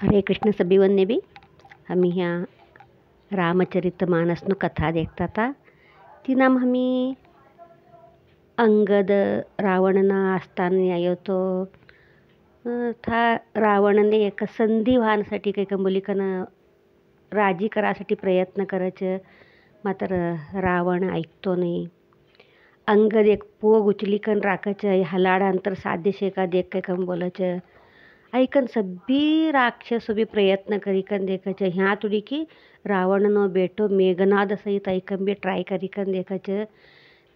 हरे वन्य भी हम यहाँ रामचरित मानस कथा देखता था नाम हमी अंगद रावण ना असताना आयो तो था रावणने एक संधी व्हासाठी काही का कन राजी करा साठी प्रयत्न करायचं मात्र रावण ऐकतो नाही अंगद एक पोग उचलीकन राखायचं अंतर साध्य शेका देख काही कम बोलायचं ಐಕನ್ ಸಬ್ಬಿ ರಾಕ್ಷಸ प्रयत्न ಪ್ರಯತ್ನ करी देखा छ ह्या रावण रावणनो बेटो मेघनाद सहित ऐकन भी ट्राई करी देखा छ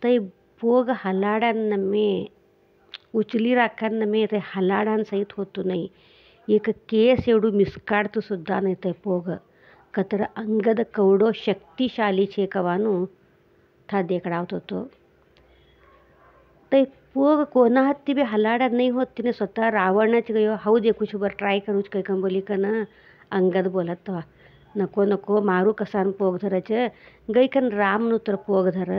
तई पोग हलाड़न में उचली राखन में ते हलाड़न सहित होतो नहीं एक केस एवडू मिसकाडतो सुधा नहीं ते पोग कतर अंगद कवडो शक्तिशाली छे कवानू था देकडावत होतो तई को ಕೋನ भी ಬಿ नहीं होती स्वतः ಸ್ವತಃ गयो ಹೌದೇ ಕುछ बार ट्राई करूँ कैकन बोली कन अंगद बोलत नको नको मारू कसान पोग धरच गई कन राम नु पोग धर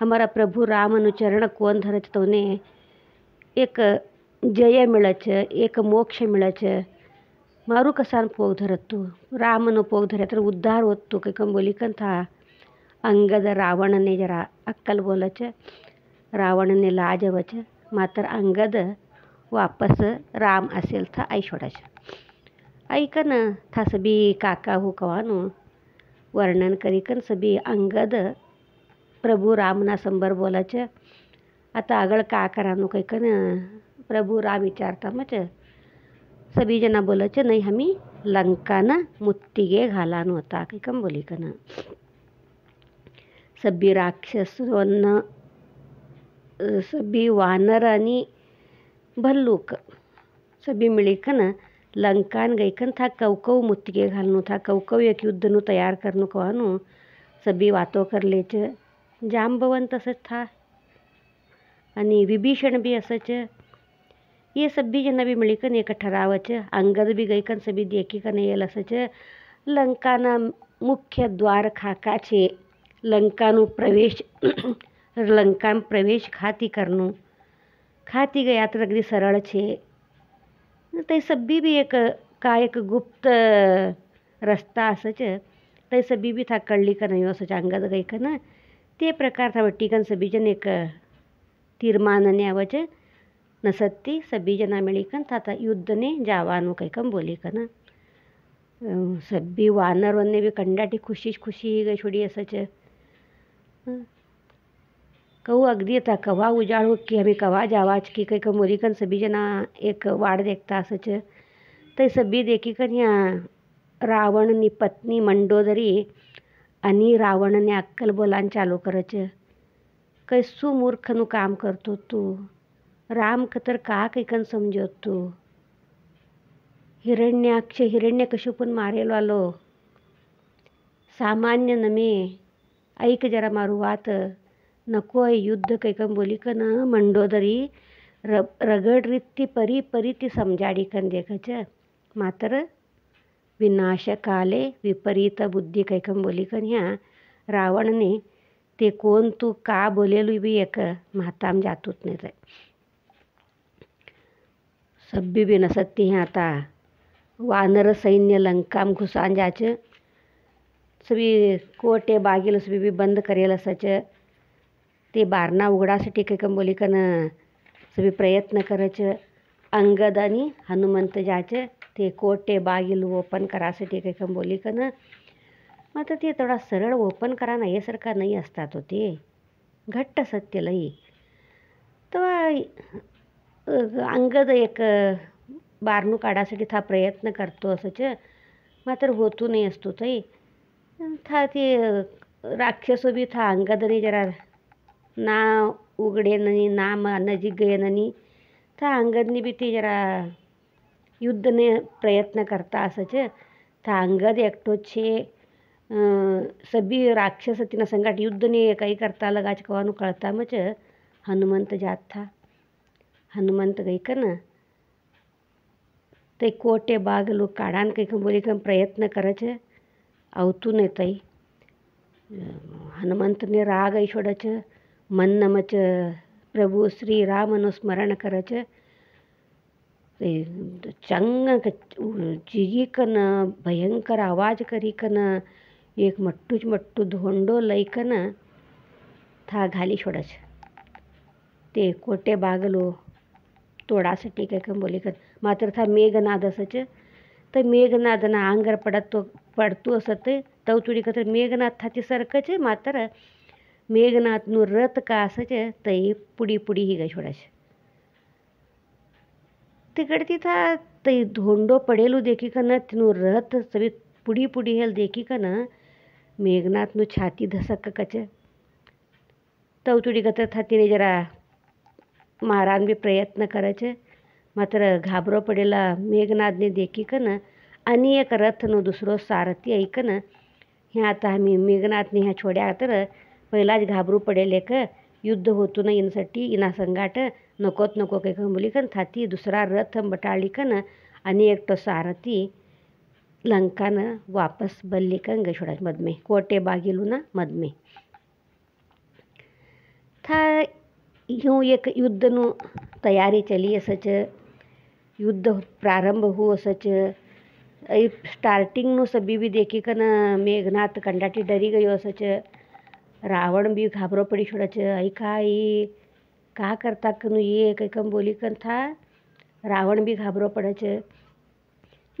हमारा प्रभु राम नु चरण कोन धरच तो ने एक जय मिलच एक मोक्ष मिलच मारू कसान पोग धरत तू राम नु पोग धरे तर उद्धार होत तू कैकन बोली कन था अंगद रावण ने जरा अक्कल बोलच रावण ने लाज वच मात्र अंगद वापस राम असेल था आई सोडायचं ऐकन था सभी काका हुकवानू वर्णन करीकन सभी अंगद प्रभु रामना संबर च आता आगळ का करानू कैकन प्रभु राम विचारता मच सभी जना बोला च बोलायचं नाही आम्ही लंकानं मुत्तिगे घालान होता कैकम बोलिकन सभी राक्षसवन्न सभी वानर आनी भल्लूक सभी मिळिकन लंकान गयकन थां कवकव मुत्तिगे घालूं था कवकव एक युद्ध न्हू तयार करूं कवानू सभी वातो कर लेच जाम्बवन तसच था अने विभीषण भी असच ये सभी जन भी मिलकर एक ठरावच अंगद भी गईकन सभी देखी कन ये लसच लंका ना मुख्य द्वार खाका छे लंका प्रवेश लंका में प्रवेश खाती ખાતી કરનું ખાતી ગયા યાત્રાગરી सरल છે તે सभी भी एक का एक गुप्त रस्ता असच तै सभी भी था कळली का नाही असं अंगात गई का ना ते प्रकार था कन सभी जन एक तीर्मानने आवच नसत्ती सभीजना मिळीकन था था युद्धने जावानु कम बोली का ना सभी वानर ने भी कंडाटी खुशी खुशी ही गई छोड़ी असच कहू अगदी था कवा उजाड़ हो की आम्ही कवा जावाच की काही का मुलीकन सभी जना एक वाड़ देखता असंच ते सभी देखी ह्या रावणनी पत्नी मंडोदरी आणि रावणने अक्कल बोलान चालू करच कसू मूर्खनु काम करतो तू राम तर का कैकन समजो तू हिरण्याक्ष हिरण्य कशू पण मारेल आलो सामान्य नमे ऐक जरा मारू वात कैकम बोली कन मंडोदरी र रगड रित्ती परी परी ती समजाडी कन मातर मात्र विनाशकाले विपरीत बुद्धी कन ह्या रावणने ते कोण तू का बोलेलू बी एक म्हाताम जातूत नाही रे सभ्य बी नसती ह्या आता वानर सैन्य लंकाम घुसान जाच सभी कोटे बागेल सभी बी बंद करेल असायचं ते બહારના ઉઘડાસટી કંઈક न सगळे प्रयत्न करायचं आणि हनुमंत जायचं ते कोटे बागिल ओपन करासाठी काही मग मात्र ते थोडा सरळ ओपन करा यासारखा नाही असतात होते घट्ट सत्य लई तेव्हा अंगद एक बारणू काढासाठी था प्रयत्न करतो असंच मात्र होतो नाही असतो तई था ते राक्षसोबी बी था अंगदने जरा ના ઉગડે નહીં ના નજીક ગયે નહીં તો આ અંગદની બેટી જરા યુદ્ધને પ્રયત્ન કરતા હશે છે તો અંગદ એકટો છે સભ્ય રાક્ષસ હતી સંગાટ યુદ્ધને કંઈ કરતા લગા ચકવાનું કળતામાં છે હનુમંત જાત થા હનુમંત ગઈ કે ને તે કોટે બાગ લોકો કાઢાને કંઈક બોલી કંઈ પ્રયત્ન કરે છે આવતું નહીં તઈ હનુમંતને રાગ છોડે છે મનમચ પ્રભુ શ્રી રામનું સ્મરણ કરે છે ચંગ ચીગીકને ભયંકર અવાજ કરીકને એક મટ્ટું જ મટ્ટું ધોંડો લઈકને થા ઘાલી છોડે છે તે કોટે બાગલો તોડાશે ટીકે કેમ બોલી કર માત્ર થા મેઘનાદ હશે છે તો મેઘનાદના આંગર પડતો પડતું હશે તે તવ ચૂડી કતર મેઘનાદ થાથી સરખે છે માત્ર मेघनाथ રથકાસ છે थंय पुडी पुडी ही गजाड तिकडे तिथं थंय धोंडो पडेलू देखिकन तीन रथ सभी पुडी पुडी हेल देखिकन मेघनाथ नु छाती धसक कच तवचुड़ी गतर था तिने जरा मारान भी प्रयत्न करच मात्र घाबरो पडेला मेघनाथने देखिकन आणि एक रथ नु दुसरो सारथी ऐकन हें आतां मेघनाथ ने हाँ छोड़ा तर पैलाज घाबरू पड़े लेक युद्ध होतून इनसटी इना संगाट नकोत नको काही कंबुलिकन थाती दुसरा रथ बटाळिकन आणि एकटो सारथी लंकान वापस बल्लिकन गई मद में कोटे बागिलू ना में था यूँ एक युद्ध नु तैयारी चली सच युद्ध प्रारंभ हुओ सच स्टार्टिंग नु सभी भी देखी कन मेघनाथ कंडाटी डरी गयो सच रावण भी घाबरो पड़ी छोड़ा ऐका ये का करता कनु ये कम बोली कन था रावण भी घाबरो पडायचं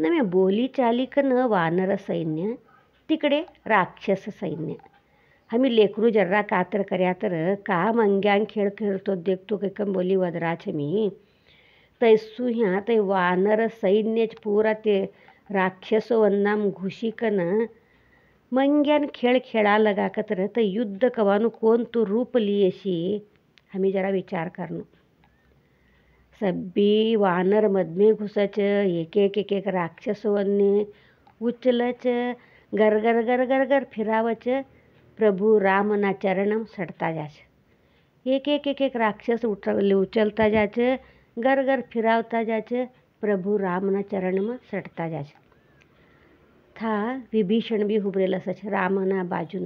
नव्हे बोली चालिकन वानर सैन्य तिकडे राक्षस सैन्य आम्ही लेकरू जर्रा कातर कर्या तर का मंग्यांग खेल खेळतो देखतो कैकम बोली वदराच मी तैसू ह्या तै वानर सैन्य पूरा ते राक्षसवन्नाम कन मंग्यान खेला खेळाला गाकत तो युद्ध कवानु कौन तू रूप लिए हमें जरा विचार करणं सभी वानर मधमे घुसच एक एक एक एक वन्य उचलच गर गर गर गर गर फिरावच प्रभु ना चरणम सड़ता जाच एक एक एक एक राक्षस उचल उचलता जाच गर गर फिरावता जाच प्रभु राम चरण चरणम सड़ता जाच विभीषण विभीषण भी ઉભરેલા છે रामना बाजून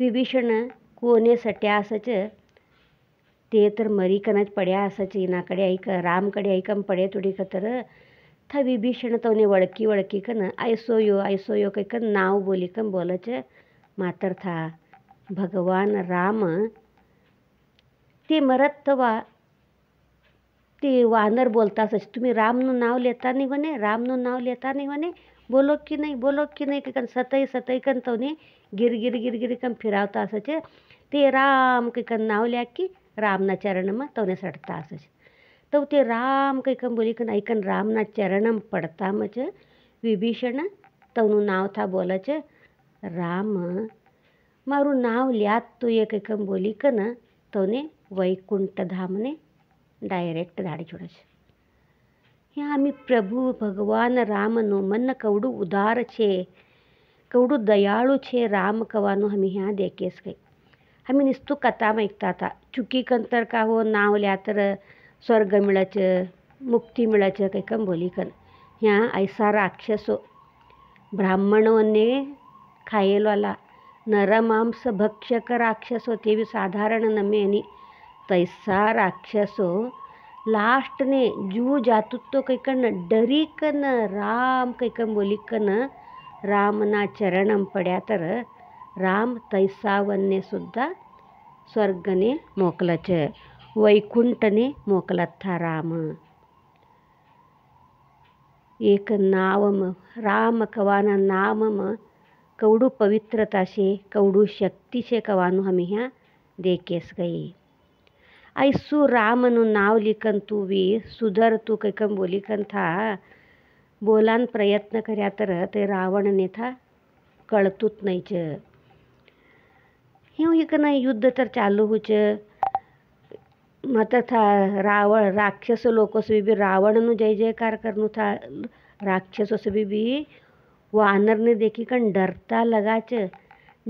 विभीषण कोणे सट्या असच ते तर मरीकनच पड्या असच इनाकडे ऐक रामकडे ऐकम पडे तुडी तर था विभीषण तवने वळकी वळकी कन आयसो यो आयसो यो कैकन नाव बोलिकन बोलच मातर था भगवान राम ते मरत वा ते वानर बोलता असच तुम्ही रामनं नाव लेता नाही म्हणे रामनं नाव लेता नाही म्हणे बोलो कि नहीं बोलो कि नहीं किकन सतई सतई कन तवनी तो गिर गिर गिर गिर कन फिरावता असायचे ते राम कन नाव लिया की रामना चरणमा तवने तो सटता असायचे तव तो ते राम कैकन बोली कन ऐकन रामना चरणम पडता मच विभीषण तवनु नाव था बोलच राम मारू नाव लिया तू एक एकम बोली कन तोने वैकुंठ धाम ने डायरेक्ट धाड़ी छोड़ा સ્વામી પ્રભુ ભગવાન રામનું મન કવડું ઉદાર છે કવડું દયાળુ છે રાम कवा हमें यहाँ देखे गए हमें निस्तु कथा ऐकता था चुकी कंतर का हो नाव लिया तर स्वर्ग मिळच मुक्ति मिळच काही कम बोली कन ह्या ऐसा राक्षसो ब्राह्मणों ब्राह्मणोने खायेलवाला नरमांस भक्षक राक्षसो ते भी साधारण नमे आणि तैसा राक्षसो ಲಾಸ್ಟ್ನೇ ಜೂ ಜಾತುತ್ತೋ ಕೈಕಣ್ಣ ಡರಿಕನ ರಾಮ್ ಕೈಕಂಡು ಬೋಲಿಕನ ರಾಮನ ಚರಣಂ ಪಡ್ಯಾತರ રામ તૈસાવનને સુદ્ધા સ્વર્ગને મોકલે છે વૈકુંઠને મોકલતા રામ એક નાવમ રામ કવાના નામમાં કવડું પવિત્રતા છે કવડું શક્તિ છે કવાનું હમી દેકેસ ગઈ ಐಸು लिखन तू भी सुधर तू कम बोली कन था बोलान प्रयत्न કર્યા तर ते ने था कळतूच नहीं च ह्यू इकन युद्ध तर चालू हुच मत था रावण राक्षस लोको से भी रावणनु जय जयकार करनु था राक्षसों से भी, भी वानर ने देखी कन डरता लगा च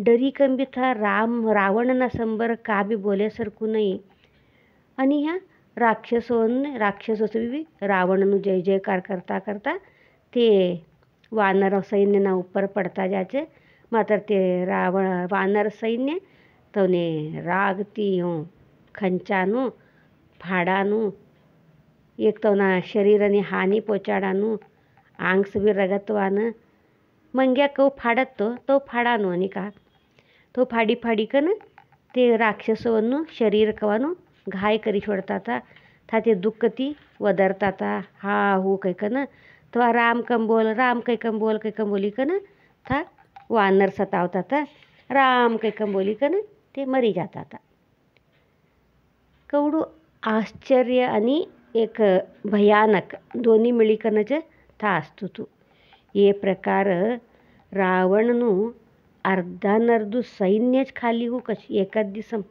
डरी कम भी था राम रावण न संबर का भी बोले सरकू नहीं आणि ह्या राक्षसोने राक्षसोसवी રાવણનું જય જયકાર કરતાં કરતાં તે વાનર સૈન્યના ઉપર પડતા જાય છે માત્ર તે રાવણ વાનર સૈન્ય તને રાગતી હું ખંચાનું ફાડાનું એક તોના શરીરને હાનિ પહોંચાડાનું આંગ સુધી રગતવાनं मंग्या कव फाडत तो तो ફાડાનો અને કા તો ફાડી ફાડી કને તે રાક્ષસોનું શરીર કવાનું ઘાય કરી છોડતા હતા થાતે દુઃખથી વધારતા હતા હા હું કંઈ કને તો આ રામ કમ બોલ રામ કંઈ કમ બોલ કંઈ કમ બોલી કને થા વાનર સતાવતા હતા રામ કંઈ કમ બોલી કને તે મરી જતા હતા कवडू आश्चर्य आणि एक भयानक दोन्ही मिळीकनच था असतो तू ये प्रकार रावणनू अर्धानर्धू सैन्यच खाली हो कशी एकाच दिसम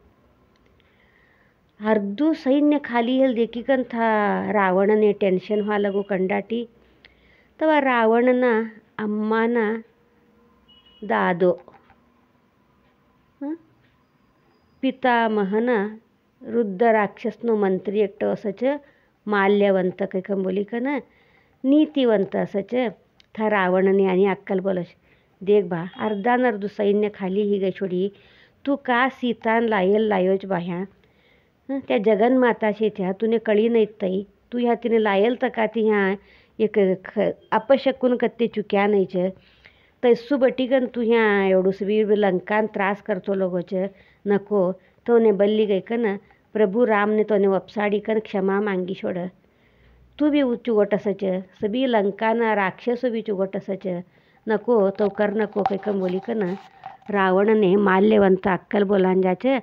अर्धू सैन्य खाली हेल देखी कन था रावणने टेंशन व्हा लगो कंडाटी तवा रावण ना अम्मा ना दादो पिता रुद्र रुद्ध नो मंत्री एकटं असं माल्यवंत कैकम बोली कन नीतिवंत असं च ने आणि अक्कल बोल देख बा अर्दान अर्धू सैन्य खाली ही गे छोडी तू का सीतान लायेल लायोज बाह्या त्या जगन माताशेच्या हातून नहीं तई तू हाँ तिने लायल तका ती हाँ एक अपशकुन कत्ते चुक्या न्हयचे तयसू बटीकन तू हाँ एवडूस भी लंकान त्रास करतलो गोचे नको तो ने बल्ली गई कन प्रभु राम ने तो ने वपसाड़ी कर क्षमा मांगी छोड़ तू भी चुगोट सच सभी लंका ना राक्षस भी चुगोट सच नको तो कर नको कई कम बोली कन रावण ने माल्यवंत अक्कल बोलान जाचे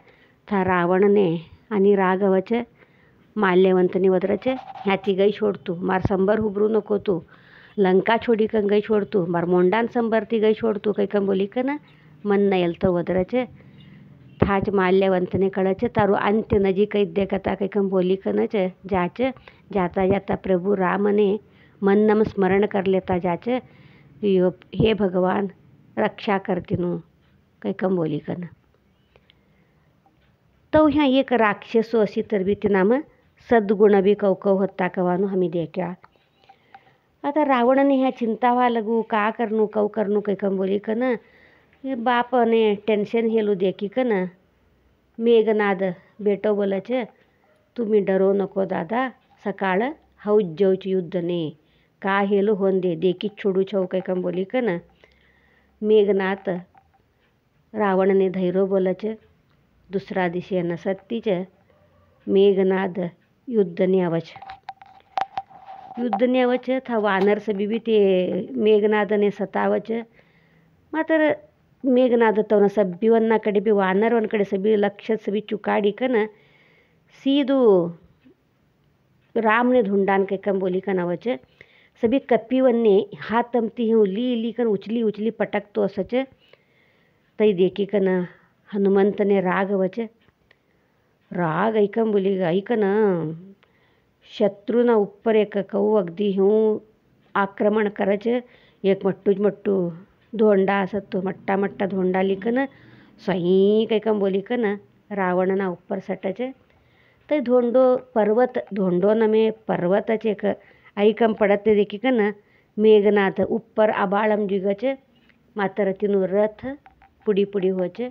था रावण ने आणि राघवाचे माल्यवंतनी वदराचे ह्या तिगाई छोड तू मार संबर हुबरू नको तू लंका छोडी कंगाई छोड तू मार मोंडान संबर तिगाई छोड तू काही बोली कन मन न येलतो वदराचे थाच माल्यवंतने कळचे तारू अंत्य नजी काही देखता काही कंबोली कनच जाच जाता जाता प्रभु राम ने मन नम स्मरण कर लेता जाच हे भगवान रक्षा करतीनू काही बोली कन तब तो हाँ एक राक्षसो असी तर बी तिनाम सद्गुण बी कवकव होता कवानु हमी देख्या आता रावण ने हाँ चिंता वा लगू का करनू कव करनू कैकन बोली कन बाप ने टेंशन हेलू देखी कन मेघनाद बेटो बोला छ तुम्हें डरो नको दादा सका हौज जाऊच युद्ध ने का हेलो होंदे देखी छोडू छव कैकन बोली कन मेघनाथ रावण ने धैर्य बोला छ दुसरा दिशेन सत्तीच्या मेघनाद युद्ध न्यावच युद्ध न्यावच था वानर सभी भी ते मेघनाद ने सतावच मातर मेघनाद तवन सभी वन्ना कड़े भी वानर वन कड़े सभी लक्ष्य सभी चुकाड़ी कन सीधो राम ने ढूंढान के कम बोली कन नवच सभी कपी ने हाथ तमती हूँ ली ली कर उछली उछली पटक तो सच तई देखी कन ಹನುಮಂತನೇ ರಾಘವಚ ರಾಗ ಐಕಂಬುಲಿಗ ಐಕನ ಶತ್ರುನ ಉಪ್ಪರೇಕ ಕವು ಅಗ್ದಿ ಹ್ಞೂ ಆಕ್ರಮಣ ಕರಚ ಏಕ್ ಮಟ್ಟು ಮಟ್ಟು ધોંડા સત્તુ મટ્ટા મટ્ટા ધોંડા લીકન સહી કંઈ કમ બોલી કન રાવણના ઉપર સટ છે તો ધોંડો પર્વત ધોંડો નમે પર્વત છે એક આઈકમ પડતે દેખી કન મેઘનાથ ઉપર આબાળમ જીગ છે માત્ર તેનું રથ પૂડી પૂડી હોય છે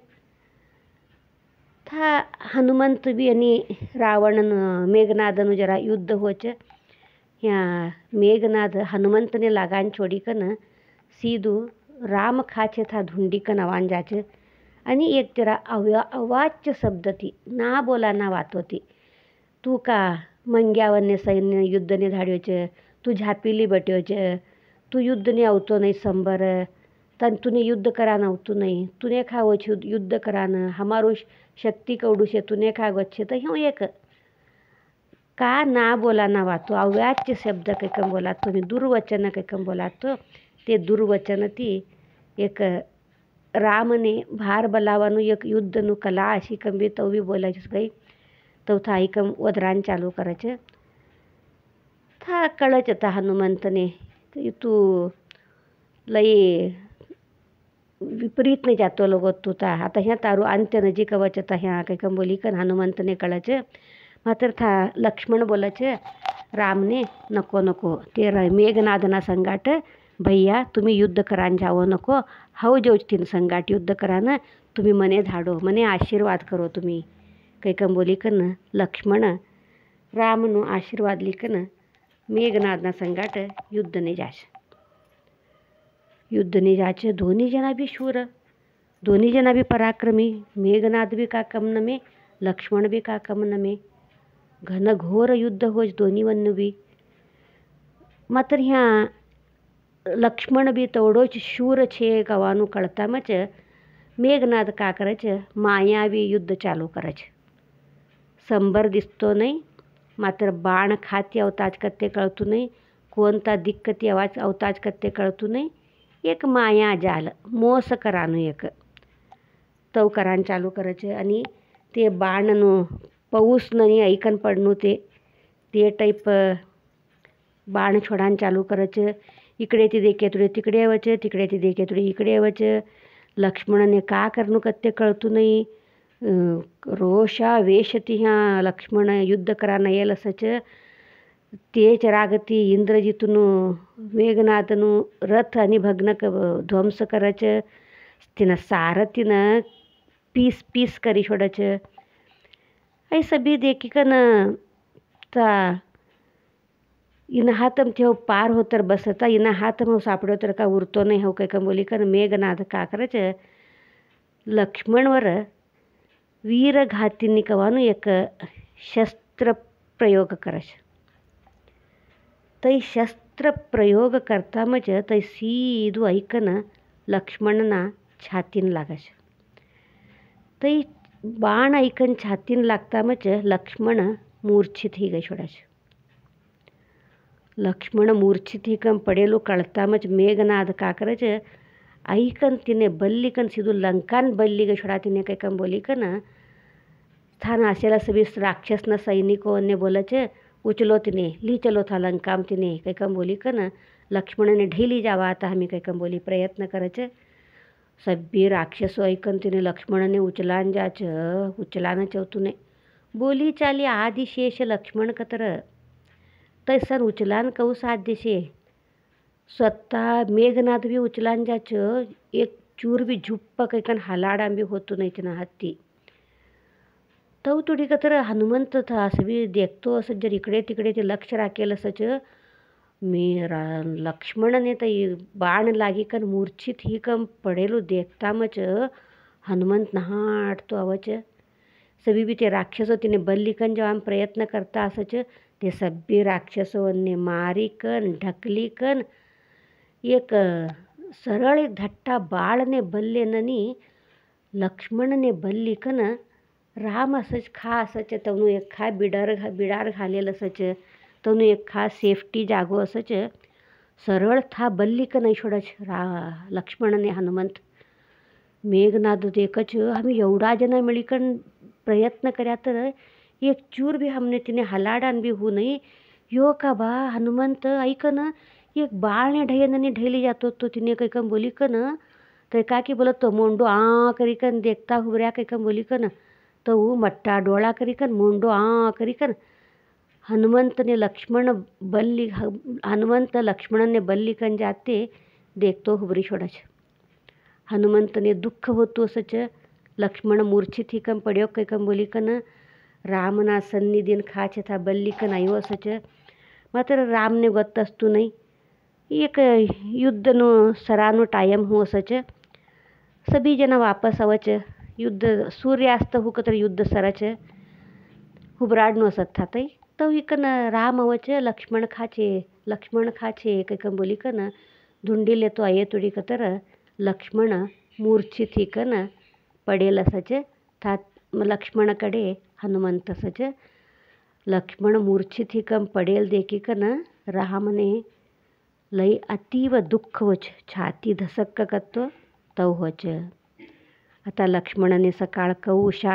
ತಥಾ ಹನುಮಂತ ಬಿ ಅನಿ ರಾವಣನ ಮೇಘನಾದನು ಜರ ಯುದ್ಧ ಹೋಚ ಮೇಘನಾದ ಹನುಮಂತನೇ લાગાન છોડીકન સીધું રામ ખાચે થા ધુંડીકન અવાન જાચે અને એક જરા અવ્ય અવાચ્ય શબ્દથી ના બોલાના વાતોથી તું કા મંગ્યાવનને સૈન્ય યુદ્ધને ધાડ્યો છે તું ઝાપીલી બટ્યો છે તું યુદ્ધને આવતો નહીં સંભર તન તુને યુદ્ધ કરાન આવતું નહીં તુને ખાવો છે યુદ્ધ કરાન હમારું शक्ति कौडू तुने का गच्छे ह्यो एक का ना बोला ना वाहतो अव्याच्य शब्द कैकम बोलातो मी दुर्वचन कैकम तो ते दुर्वचन ती एक रामने भार बलावानु एक युद्धनु कला अशी कंबी तवी बोलायचीच काही था ऐकम वधरान चालू करायचं था कळच हनुमंतने तू लई विपरीत વિપરીતને જાતો લગોતું તા आता हाँ तारू अंत्य नजीक अवच आतां बोली आहा कंबोलीकर हनुमंतने कळचे मात्र था लक्ष्मण बोला बोलाचे रामने नको नको ते मेघनादना संगाट भैया तुम्हें युद्ध करान जाओ नको हांव जेवचीन संगाट युद्ध करान तुम्हें मने धाडो मने आशीर्वाद करो तुम्हें तुम्ही कैकंबोलीकन लक्ष्मण राम न्हू आशीर्वाद लिखन मेघनादना संगाट युद्ध ने जाश युद्धनिजाचे दोन्ही जनाबी शूर दोन्ही जनाबी पराक्रमी मेघनाद भी का कम न में लक्ष्मण भी का कम न में घन घोर युद्ध होज दोन्हीवन्नू बी માત્ર ત્યાં લક્ષ્મણ બી તોડો જ શૂર છે ગવાનું કળતામાં જ મેઘનાદ કા કરે છે માયાવી યુદ્ધ ચાલુ કરે છે સંભર દિસતો નહીં માત્ર બાણ ખાતી અવતાજ કરતે કળતું નહીં કોનતા દિક્કતી અવાજ અવતાજ કરતે કળતું નહીં एक माया जाल मोस करानू एक करान चालू करायचे आणि ते बाणनं पाऊसनं आणि ऐकन पडणू ते ते टाईप बाण छोडान चालू करायचं इकडे ती देखेतुडे तिकडे यावचं तिकडे ती देखेतुडे इकडे यावचं लक्ष्मणाने का करणू का ते कळतू नाही रोषा वेशती ह्या लक्ष्मण युद्ध करा येईल असंच તેજરાગથી ઇન્દ્રજીતનું ವೇಗನಾದನು ರಥ અનિભગ્નક ધ્વંસ કરે છે તેના સારથીને પીસ પીસ કરી છોડે છે અહીં સભી દેખીકને તા એના હાથમાં થયો પાર હોતર બસ હતા એના હાથમાં સાંપડ્યો તર કાં ઉરતો નહીં હોવ કંઈક બોલી કરે મેઘનાથ કાંકરે છે લક્ષ્મણવર વીરઘાતીની કહેવાનું એક શસ્ત્ર પ્રયોગ કરે છે ತೈ ಶಸ್ತ್ರ ಪ್ರಯೋಗ કરતામાં જ તઈ સીધું આઈકન લક્ષ્મણના છાતીને લાગે છે તઈ બાણ આઈકન છાતીને લાગતામાં જ લક્ષ્મણ મૂર્છિત થઈ ગઈ છોડે છે લક્ષ્મણ મૂર્છિત હિકમ પડેલું કળતામાં જ મેઘનાદ કાકરે છે આઈકન તિને બલ્લીકન સીધું લંકાન બલ્લી ગઈ છોડા તિને કંઈકમ બોલી કન સ્થાન આસેલા સભી રાક્ષસના સૈનિકોને બોલે છે उचलो तिने ली चलो था लंकाम तिने कम बोली कन ने ढेली जावा आता हमें कम बोली प्रयत्न कराचे सभी राक्षस ऐकन तिने लक्ष्मण ने उचलान जाच उचलान चौतुने बोली चाली आदिशेष लक्ष्मण कतर तैसन उचलान कऊस आदिशे स्वता मेघनाथ भी उचलान जाच एक चूर भी झुप्प कई कन हलाड़ा भी होतो नहीं तिना हत्ती थवथोडीक तर हनुमंत था सभी देखते असं जर इकडे तिकडे ते लक्ष राखेल असंच मी रा लक्ष्मण ने तो बाण लागी कन मूर्छित ही कम पडेलो देखता मच हनुमंत नहाटतो आवच सभी भी ते राक्षसो तिने बल्ली कन जो आम प्रयत्न करता असच ते सभी ने मारी कन ढकली कन एक सरल एक धट्टा बाण ने बल्ले ननी ने बल्ली कन राम असंच खा असंच तनू एक खा बिडार घा बिडार घालेल असंच तनू एक खा सेफ्टी जागो असंच सरळ था बल्लिक नाही छोडच रा लक्ष्मणने हनुमंत मेघनाद एकच आम्ही एवढा जना मिळीकण प्रयत्न कर्या तर एक चूर बी हमने तिने हलाडान बी होऊ नये यो का बा हनुमंत ऐक ना एक बाळने ढयनने ढैली जातो तो तिने कैकम बोलिकन तर का की बोलत तो मोंडू आ कन देखता हुबऱ्या कैकम बोलिकन तो वो मट्टा डोला करी कर मुंडो आ करी कर हनुमंत ने लक्ष्मण बल्ली हनुमंत लक्ष्मण ने बल्ली कन जाते देखतो हुबरी छोड़च हनुमंत ने दुख हो तो सच लक्ष्मण मूर्छित ही कम पड़ो कई कम बोली कन ರಾಮನ ಸನ್ನಿಧಿನ ಖಾಚೆ ತಾ ಬಲ್ಲಿಕನ ಅಯ್ಯೋ राम ने गतु नहीं एक युद्ध ಯುದ್ಧನು सरा टाइम हो सच सभी जना वापस ಅವಚ युद्ध સૂર્યાસ્ત હુકતર યુદ્ધ સરચે હુબરાડનો સત થાતઈ તવ હિકન રામ વચે લક્ષ્મણ ખાચે લક્ષ્મણ ખાચે એકકમ બોલિકન ધુંડીલે તો અયે તુડી કતર ಲಕ್ಷ್ಮಣ ಮೂರ್ಛಿತಿಕನ ಪಡೆಯಲ ಸಜ ತಾ ಲಕ್ಷ್ಮಣ ಕಡೆ ಹನುಮಂತ ಸಜ ಲಕ್ಷ್ಮಣ ಮೂರ್ಛಿತಿಕಂ ಪಡೆಯಲ್ ದೇಕಿಕನ ರಾಮನೆ ಲೈ ಅತೀವ ದುಃಖ ವಚ ಛಾತಿ ಧಸಕ್ಕಕತ್ವ ತೌ ಹೊಚ હતા लक्ष्मण ने सका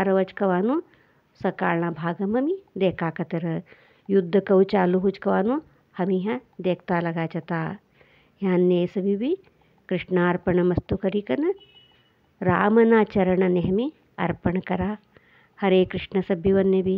રવજ કહેવાનું સકાળના ભાગમાં મી દેખા કતર યુદ્ધ કહું ચાલુ જ કહેવાનું हम यहाँ देखता लगा जता यहाँ ने सभी भी कृष्णार्पण मस्तु करी कन रामना चरण ने हमें अर्पण करा हरे कृष्ण सभ्यवन ने भी